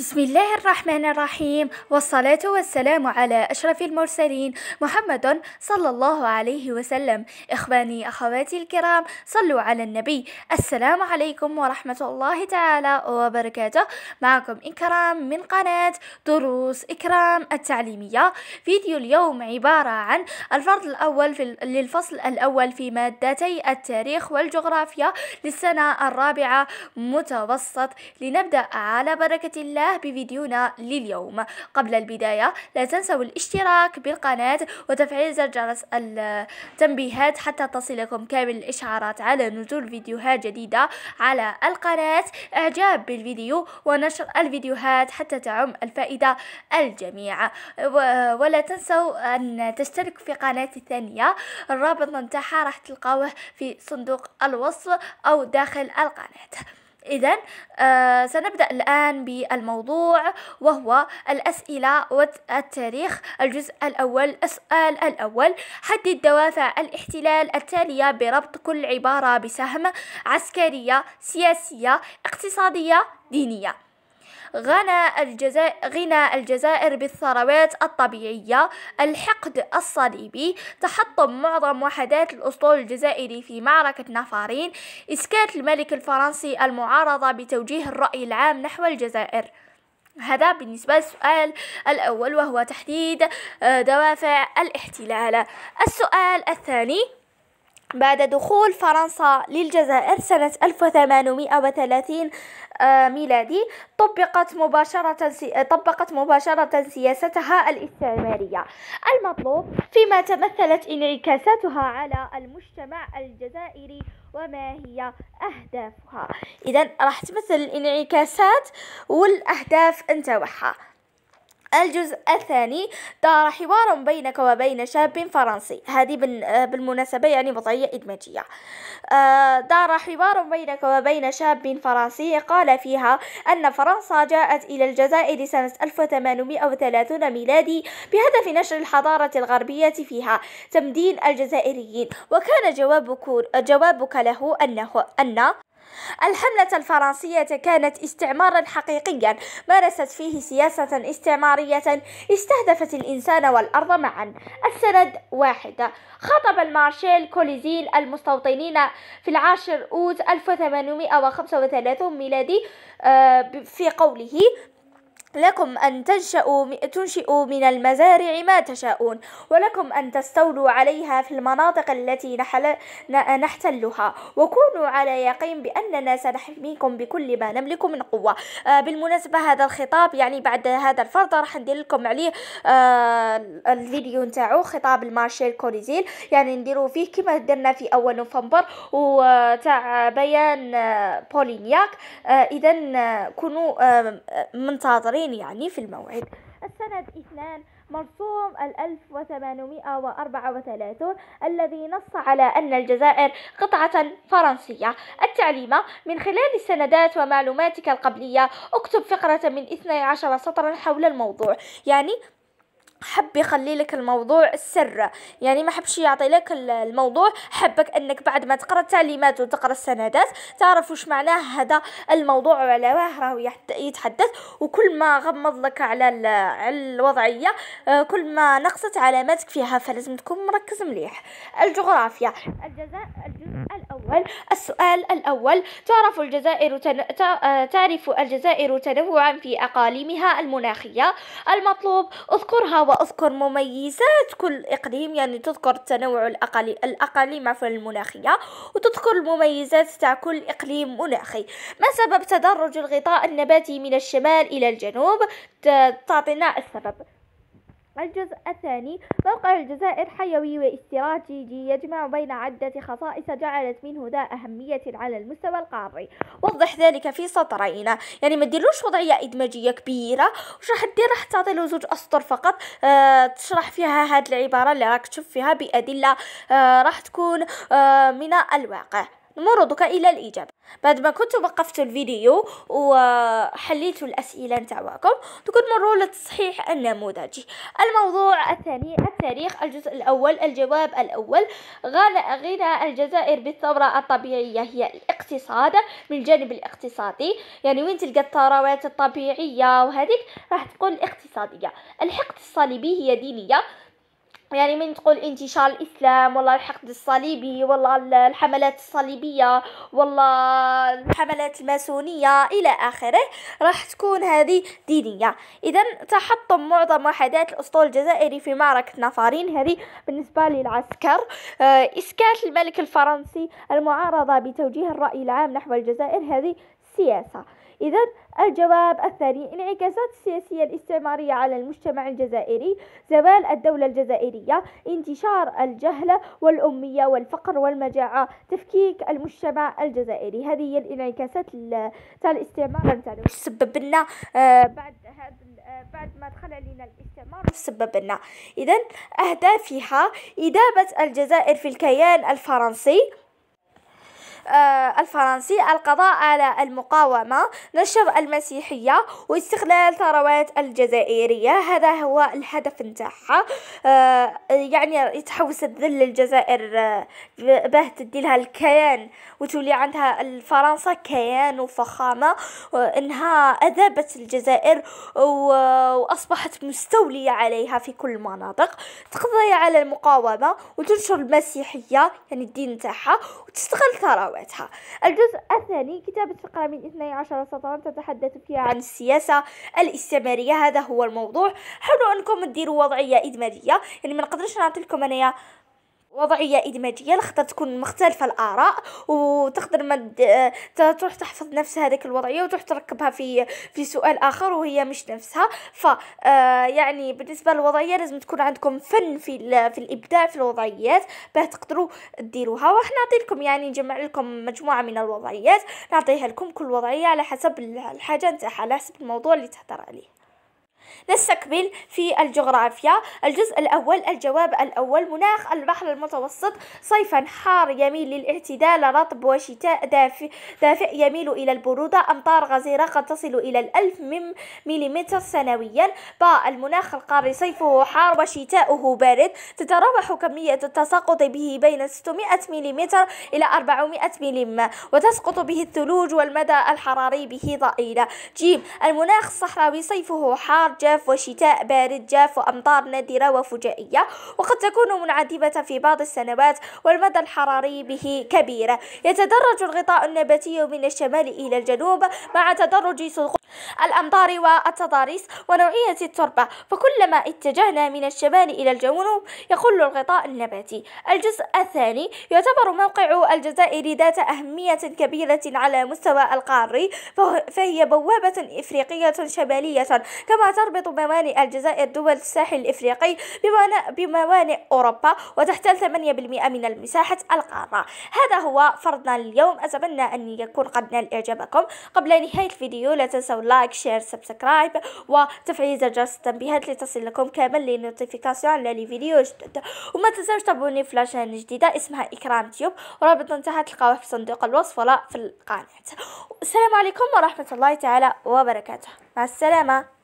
بسم الله الرحمن الرحيم والصلاة والسلام على أشرف المرسلين محمد صلى الله عليه وسلم إخواني أخواتي الكرام صلوا على النبي السلام عليكم ورحمة الله تعالى وبركاته معكم إكرام من قناة دروس إكرام التعليمية فيديو اليوم عبارة عن الفرض الأول في للفصل الأول في مادتي التاريخ والجغرافيا للسنة الرابعة متوسط لنبدأ على بركة الله البداية بفيديونا لليوم قبل البداية لا تنسوا الاشتراك بالقناة وتفعيل زر جرس التنبيهات حتى تصلكم كامل الإشعارات على نزول فيديوهات جديدة على القناة إعجاب بالفيديو ونشر الفيديوهات حتى تعم الفائدة الجميع ولا تنسوا أن تشترك في قناتي الثانية الرابط نتاعها راح تلقاوه في صندوق الوصف أو داخل القناة إذا آه سنبدأ الآن بالموضوع وهو الأسئلة والتاريخ الجزء الأول السؤال الأول حدد دوافع الاحتلال التالية بربط كل عبارة بسهم عسكرية سياسية اقتصادية دينية غنى الجزائر غنى الجزائر بالثروات الطبيعية الحقد الصليبي تحطم معظم وحدات الأسطول الجزائري في معركة نافارين إسكات الملك الفرنسي المعارضة بتوجيه الرأي العام نحو الجزائر هذا بالنسبة للسؤال الأول وهو تحديد آه، دوافع الاحتلال السؤال الثاني بعد دخول فرنسا للجزائر سنة 1830 آه، ميلادي طبقت مباشرة آه، طبقت مباشرة سياستها الاستعمارية المطلوب فيما تمثلت انعكاساتها على المجتمع الجزائري وما هي أهدافها إذا راح تمثل الانعكاسات والأهداف نتاعها الجزء الثاني دار حوار بينك وبين شاب فرنسي هذه بالمناسبة يعني وضعية إدماجية آه، دار حوار بينك وبين شاب فرنسي قال فيها أن فرنسا جاءت إلى الجزائر سنة 1830 ميلادي بهدف نشر الحضارة الغربية فيها تمدين الجزائريين وكان جوابك, جوابك له أنه أن الحملة الفرنسية كانت استعمارا حقيقيا مارست فيه سياسة استعمارية استهدفت الإنسان والأرض معا السند واحد خاطب المارشال كوليزيل المستوطنين في العاشر أوت 1835 ميلادي آه، في قوله لكم أن تنشأوا تنشئوا من المزارع ما تشاءون ولكم أن تستولوا عليها في المناطق التي نحل نحتلها وكونوا على يقين بأننا سنحميكم بكل ما نملك من قوة آه بالمناسبة هذا الخطاب يعني بعد هذا الفرض راح ندير لكم عليه آه الفيديو نتاعو خطاب المارشال كوريزيل يعني نديرو فيه كما درنا في أول نوفمبر وتاع بيان آه، بولينياك آه إذا آه، كونوا آه، منتظرين وين يعني في الموعد السند اثنان مرسوم وثلاثون الذي نص على أن الجزائر قطعة فرنسية التعليمة من خلال السندات ومعلوماتك القبلية اكتب فقرة من اثني عشر سطرا حول الموضوع يعني حب يخلي لك الموضوع سر يعني ما حبش يعطي لك الموضوع حبك انك بعد ما تقرا التعليمات وتقرا السندات تعرف واش معناه هذا الموضوع على واه راه يتحدث وكل ما غمض لك على الوضعيه آه، كل ما نقصت علاماتك فيها فلازم تكون مركز مليح الجغرافيا الجزاء الجزء الأول السؤال الأول تعرف الجزائر تن... تعرف الجزائر تنوعا في أقاليمها المناخية المطلوب اذكرها واذكر مميزات كل إقليم يعني تذكر تنوع الأقاليم, الأقاليم في المناخية وتذكر المميزات تاع كل إقليم مناخي ما سبب تدرج الغطاء النباتي من الشمال إلى الجنوب تعطينا السبب الجزء الثاني موقع الجزائر حيوي واستراتيجي يجمع بين عدة خصائص جعلت منه ذا أهمية على المستوى القاري وضح ذلك في سطرين يعني ما ديروش وضعية إدماجية كبيرة وش راح دير راح تعطي له زوج أسطر فقط آه تشرح فيها هاد العبارة اللي راك تشوف فيها بأدلة آه راح تكون آه من الواقع نمرضك الى الاجابه بعد ما كنت وقفت الفيديو وحليت الاسئله نتاعكم تكون مروا لتصحيح النموذج الموضوع الثاني التاريخ الجزء الاول الجواب الاول غنى الجزائر بالثوره الطبيعيه هي الاقتصاد من الجانب الاقتصادي يعني وين تلقى الثروات الطبيعيه وهذيك راح تكون اقتصاديه الحقد الصليبي هي دينيه يعني من تقول انتشار الاسلام والله الحقد الصليبي والله الحملات الصليبيه والله الحملات الماسونيه الى اخره راح تكون هذه دينيه اذا تحطم معظم وحدات الاسطول الجزائري في معركه نفارين هذه بالنسبه للعسكر آه، اسكات الملك الفرنسي المعارضه بتوجيه الراي العام نحو الجزائر هذه سياسه إذا الجواب الثاني انعكاسات السياسية الاستعمارية على المجتمع الجزائري زوال الدولة الجزائرية انتشار الجهل والأمية والفقر والمجاعة تفكيك المجتمع الجزائري هذه هي الانعكاسات تاع الاستعمار تاع تسبب لنا آه، بعد هذا آه، بعد ما دخل علينا الاستعمار سبب لنا اذا اهدافها ادابه الجزائر في الكيان الفرنسي آه، الفرنسي القضاء على المقاومة نشر المسيحية واستغلال ثروات الجزائرية هذا هو الهدف نتاعها يعني تحوس الذل الجزائر باه تديلها الكيان وتولي عندها فرنسا كيان وفخامة انها اذابت الجزائر واصبحت مستولية عليها في كل المناطق تقضي على المقاومة وتنشر المسيحية يعني الدين نتاعها وتستغل ثرواتها الجزء الثاني كتابة فقرة من 12 سطرا تتحدث فيها عن السياسة الاستعمارية هذا هو الموضوع حلو أنكم تديروا وضعية ادمارية يعني ما نقدرش نعطيكم أنايا وضعيه ادماجيه لخطر تكون مختلفه الاراء وتقدر ما تروح تحفظ نفس هذيك الوضعيه وتروح تركبها في في سؤال اخر وهي مش نفسها ف آه، يعني بالنسبه للوضعيه لازم تكون عندكم فن في في الابداع في الوضعيات باه تقدروا ديروها وراح نعطي لكم يعني نجمع لكم مجموعه من الوضعيات نعطيها لكم كل وضعيه على حسب الحاجه نتاعها على حسب الموضوع اللي تهضر عليه نستكمل في الجغرافيا الجزء الأول الجواب الأول مناخ البحر المتوسط صيفا حار يميل للاعتدال رطب وشتاء دافئ, دافئ يميل إلى البرودة أمطار غزيرة قد تصل إلى الألف مم مليمتر سنويا باء المناخ القاري صيفه حار وشتاؤه بارد تتراوح كمية التساقط به بين 600 مليمتر إلى 400 ملم وتسقط به الثلوج والمدى الحراري به ضئيل جيم المناخ الصحراوي صيفه حار جاف وشتاء بارد جاف وأمطار نادرة وفجائية وقد تكون منعدمة في بعض السنوات والمدى الحراري به كبير يتدرج الغطاء النباتي من الشمال إلى الجنوب مع تدرج سقوط الأمطار والتضاريس ونوعية التربة فكلما اتجهنا من الشمال إلى الجنوب يقل الغطاء النباتي الجزء الثاني يعتبر موقع الجزائر ذات أهمية كبيرة على مستوى القاري فهي بوابة إفريقية شمالية كما تربط تربط موانئ الجزائر دول الساحل الإفريقي بموانئ أوروبا وتحتل 8% من مساحة القارة هذا هو فرضنا اليوم أتمنى أن يكون قد نال إعجابكم قبل نهاية الفيديو لا تنسوا لايك شير سبسكرايب وتفعيل زر جرس التنبيهات لتصلكم كامل لنوتيفيكاسيون على لي فيديو جدد وما تنسوش تابعوني في لاشين جديدة اسمها إكرام تيوب ورابط انتهى تلقاوه في صندوق الوصف ولا في القناة السلام عليكم ورحمة الله تعالى وبركاته مع السلامة